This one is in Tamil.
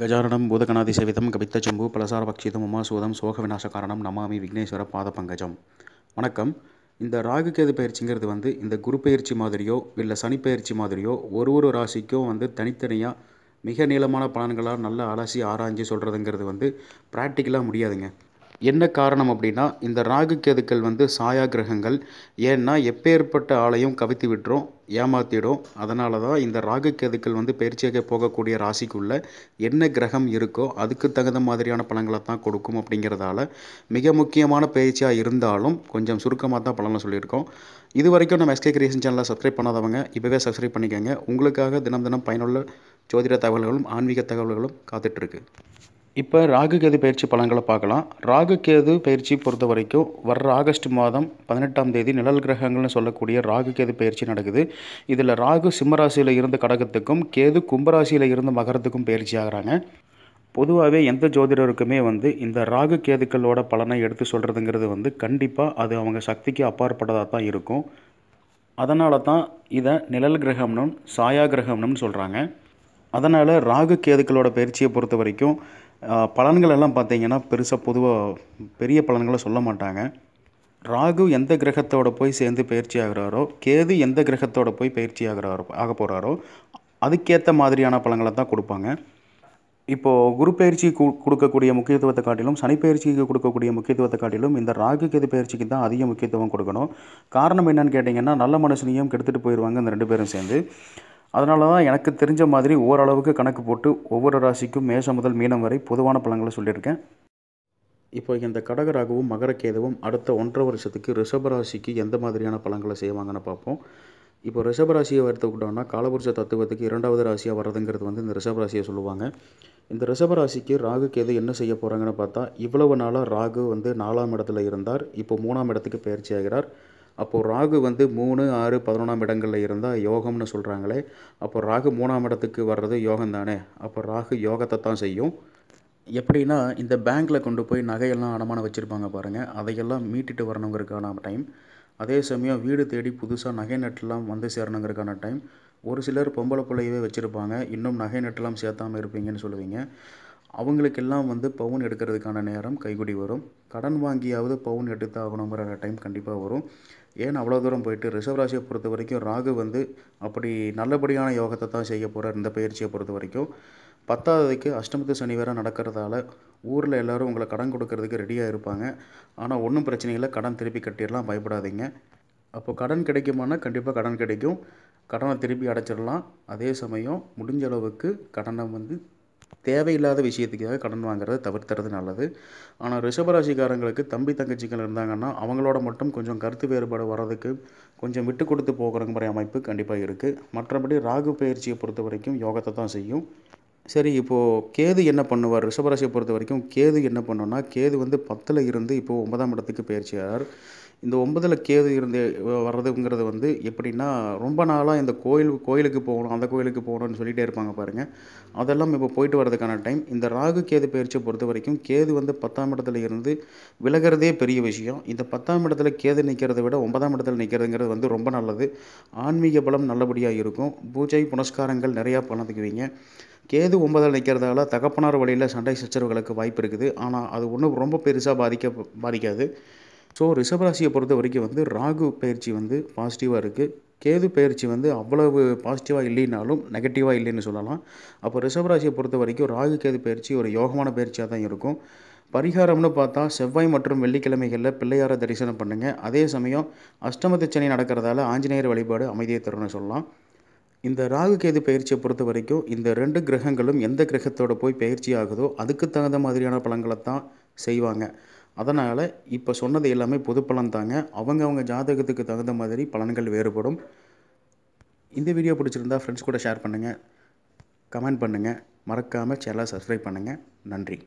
கஜானனம் பூதகணாதி சேவிதம் கபித்த சம்பு பலசார பக்ஷிதம் உமாசூதம் சோக விநாச காரணம் நமாமி விக்னேஸ்வர பாத பங்கஜம் வணக்கம் இந்த ராகு கேது பயிற்சிங்கிறது வந்து இந்த குரு பயிற்சி மாதிரியோ இல்லை சனி பயிற்சி மாதிரியோ ஒரு ஒரு ராசிக்கும் வந்து தனித்தனியாக மிக நீளமான பலன்களாக நல்லா அலசி ஆராய்ஞ்சு சொல்கிறதுங்கிறது வந்து ப்ராக்டிக்கலாக முடியாதுங்க என்ன காரணம் அப்படின்னா இந்த ராகு கேதுக்கள் வந்து சாயா கிரகங்கள் ஏன்னா எப்பேற்பட்ட ஆலையும் கவித்து விட்டுரும் ஏமாத்திடும் அதனால தான் இந்த ராகு கேதுக்கள் வந்து பயிற்சியாக போகக்கூடிய ராசிக்குள்ளே என்ன கிரகம் இருக்கோ அதுக்கு தகுந்த மாதிரியான பலன்களை தான் கொடுக்கும் அப்படிங்கிறதால மிக முக்கியமான பயிற்சியாக இருந்தாலும் கொஞ்சம் சுருக்கமாக தான் பலனை சொல்லியிருக்கோம் இது வரைக்கும் நம்ம எஸ்கே கிரியேஷன் சேனலை சப்ஸ்கிரைப் பண்ணாதவங்க இப்போவே சப்ஸ்கிரைப் பண்ணிக்கோங்க உங்களுக்காக தினம் தினம் பயனுள்ள ஜோதிட தகவல்களும் ஆன்மீக தகவல்களும் காத்துட்ருக்கு இப்போ ராகு கேது பயிற்சி பலன்களை பார்க்கலாம் ராகு கேது பயிற்சி பொறுத்த வரைக்கும் வர்ற ஆகஸ்ட் மாதம் பதினெட்டாம் தேதி நிழல் கிரகங்கள்னு சொல்லக்கூடிய ராகு கேது பயிற்சி நடக்குது இதில் ராகு சிம்மராசியில் இருந்த கடகத்துக்கும் கேது கும்பராசியில் இருந்து மகரத்துக்கும் பயிற்சி ஆகிறாங்க பொதுவாகவே எந்த ஜோதிடருக்குமே வந்து இந்த ராகு கேதுக்களோட பலனை எடுத்து சொல்கிறதுங்கிறது வந்து கண்டிப்பாக அது அவங்க சக்திக்கு அப்பாற்பட்டதாக தான் இருக்கும் அதனால தான் இதை நிழல் கிரகம்னும் சாயா கிரகம்னும் சொல்கிறாங்க அதனால் ராகு கேதுக்களோட பயிற்சியை பொறுத்த வரைக்கும் பலன்கள் எல்லாம் பார்த்தீங்கன்னா பெருசாக பொதுவாக பெரிய பலன்களை சொல்ல மாட்டாங்க ராகு எந்த கிரகத்தோட போய் சேர்ந்து பயிற்சி ஆகிறாரோ கேது எந்த கிரகத்தோட போய் பயிற்சி ஆகிறாரோ ஆக போகிறாரோ அதுக்கேற்ற மாதிரியான பலன்களை தான் கொடுப்பாங்க இப்போது குரு பயிற்சி கொடுக்கக்கூடிய முக்கியத்துவத்தை காட்டிலும் சனி பயிற்சிக்கு கொடுக்கக்கூடிய முக்கியத்துவத்தை காட்டிலும் இந்த ராகு கேது பயிற்சிக்கு தான் அதிக முக்கியத்துவம் கொடுக்கணும் காரணம் என்னன்னு கேட்டிங்கன்னா நல்ல மனுஷனையும் கெடுத்துட்டு போயிடுவாங்க இந்த ரெண்டு பேரும் சேர்ந்து அதனால தான் எனக்கு தெரிஞ்ச மாதிரி ஓரளவுக்கு கணக்கு போட்டு ஒவ்வொரு ராசிக்கும் மேஷம் முதல் மீனம் வரை பொதுவான பலன்களை சொல்லியிருக்கேன் இப்போ இந்த கடகராகவும் மகரக்கேதவும் அடுத்த ஒன்றரை வருஷத்துக்கு ரிஷபராசிக்கு எந்த மாதிரியான பலன்களை செய்வாங்கன்னு பார்ப்போம் இப்போ ரிஷபராசியை எடுத்துக்கிட்டோம்னா காலபுருஷ தத்துவத்துக்கு இரண்டாவது ராசியாக வர்றதுங்கிறது வந்து இந்த ரிஷபராசியை சொல்லுவாங்க இந்த ரிஷபராசிக்கு ராகு கேது என்ன செய்ய போகிறாங்கன்னு பார்த்தா இவ்வளவு நாளாக ராகு வந்து நாலாம் இடத்துல இருந்தார் இப்போ மூணாம் இடத்துக்கு பயிற்சி ஆகிறார் அப்போது ராகு வந்து மூணு ஆறு பதினொன்றாம் இடங்களில் இருந்தால் யோகம்னு சொல்கிறாங்களே அப்போ ராகு மூணாம் இடத்துக்கு வர்றது யோகம் தானே அப்போ ராகு யோகத்தை தான் செய்யும் எப்படின்னா இந்த பேங்க்கில் கொண்டு போய் நகையெல்லாம் அடமானம் வச்சுருப்பாங்க பாருங்கள் அதையெல்லாம் மீட்டுட்டு வரணுங்கிறதுக்கான டைம் அதே சமயம் வீடு தேடி புதுசாக நகை நட்டுலாம் வந்து சேரணுங்கிறதுக்கான டைம் ஒரு சிலர் பொம்பளை பிள்ளையவே வச்சுருப்பாங்க இன்னும் நகை நட்டுலாம் சேர்த்தாமல் இருப்பீங்கன்னு சொல்லுவீங்க அவங்களுக்கெல்லாம் வந்து பவுன் எடுக்கிறதுக்கான நேரம் கைகுடி வரும் கடன் வாங்கியாவது பவுன் எடுத்து ஆகணுங்கிற டைம் கண்டிப்பாக வரும் ஏன் அவ்வளோ தூரம் போயிட்டு ரிஷப் ராசியை பொறுத்த வரைக்கும் ராகு வந்து அப்படி நல்லபடியான யோகத்தை தான் செய்ய போகிறார் இந்த பயிற்சியை பொறுத்த வரைக்கும் பத்தாவதுக்கு அஷ்டமத்து சனி வேறு நடக்கிறதால ஊரில் எல்லோரும் உங்களை கடன் கொடுக்கறதுக்கு ரெடியாக இருப்பாங்க ஆனால் ஒன்றும் பிரச்சனை இல்லை கடன் திருப்பி கட்டிடலாம் பயப்படாதீங்க அப்போ கடன் கிடைக்குமானா கண்டிப்பாக கடன் கிடைக்கும் கடனை திருப்பி அடைச்சிடலாம் அதே சமயம் முடிஞ்ச அளவுக்கு கடனை வந்து தேவையில்லாத விஷயத்துக்காக கடன் வாங்குறத தவிர்த்துறது நல்லது ஆனால் ரிஷபராசிக்காரங்களுக்கு தம்பி தங்கச்சிகள் இருந்தாங்கன்னா அவங்களோட மட்டும் கொஞ்சம் கருத்து வேறுபாடு வர்றதுக்கு கொஞ்சம் விட்டு கொடுத்து போகிற அமைப்பு கண்டிப்பாக இருக்குது மற்றபடி ராகு பயிற்சியை பொறுத்த வரைக்கும் யோகத்தை தான் செய்யும் சரி இப்போது கேது என்ன பண்ணுவார் ரிஷபராசியை பொறுத்த வரைக்கும் கேது என்ன பண்ணுன்னா கேது வந்து பத்தில் இருந்து இப்போது ஒன்பதாம் இடத்துக்கு பயிற்சியாளர் இந்த ஒன்பதில் கேது இருந்து வர்றதுங்கிறது வந்து எப்படின்னா ரொம்ப நாளாக இந்த கோயில் கோயிலுக்கு போகணும் அந்த கோயிலுக்கு போகணும்னு சொல்லிகிட்டே இருப்பாங்க பாருங்கள் அதெல்லாம் இப்போ போயிட்டு வர்றதுக்கான டைம் இந்த ராகு கேது பயிற்சியை பொறுத்த வரைக்கும் கேது வந்து பத்தாம் இடத்துல இருந்து விலகிறதே பெரிய விஷயம் இந்த பத்தாம் இடத்துல கேது நிற்கிறத விட ஒன்பதாம் இடத்துல நிற்கிறதுங்கிறது வந்து ரொம்ப நல்லது ஆன்மீக பலம் நல்லபடியாக இருக்கும் பூஜை புனஸ்காரங்கள் நிறையா பண்ணதுக்குவீங்க கேது ஒன்பதில் நிற்கிறதால தகப்பனார் வழியில் சண்டை சச்சரவுகளுக்கு வாய்ப்பு இருக்குது ஆனால் அது ஒன்றும் ரொம்ப பெருசாக பாதிக்க பாதிக்காது ஸோ ரிஷபராசியை பொறுத்த வரைக்கும் வந்து ராகு பயிற்சி வந்து பாசிட்டிவாக இருக்குது கேது பயிற்சி வந்து அவ்வளவு பாசிட்டிவாக இல்லைனாலும் நெகட்டிவாக இல்லைன்னு சொல்லலாம் அப்போ ரிஷபராசியை பொறுத்த வரைக்கும் ராகு கேது பயிற்சி ஒரு யோகமான பயிற்சியாக தான் இருக்கும் பரிகாரம்னு பார்த்தா செவ்வாய் மற்றும் வெள்ளிக்கிழமைகளில் பிள்ளையாரை தரிசனம் பண்ணுங்கள் அதே சமயம் அஷ்டமத்து சனி நடக்கிறதால ஆஞ்சநேயர் வழிபாடு அமைதியை தரும்னு சொல்லலாம் இந்த ராகு கேது பயிற்சியை பொறுத்த வரைக்கும் இந்த ரெண்டு கிரகங்களும் எந்த கிரகத்தோட போய் பயிற்சி ஆகுதோ அதுக்கு தகுந்த மாதிரியான பழங்களை தான் செய்வாங்க அதனால் இப்போ சொன்னது எல்லாமே பொது பலன் தாங்க அவங்கவுங்க ஜாதகத்துக்கு தகுந்த மாதிரி பலன்கள் வேறுபடும் இந்த வீடியோ பிடிச்சிருந்தா ஃப்ரெண்ட்ஸ் கூட ஷேர் பண்ணுங்கள் கமெண்ட் பண்ணுங்கள் மறக்காமல் சேனலை சப்ஸ்கிரைப் பண்ணுங்கள் நன்றி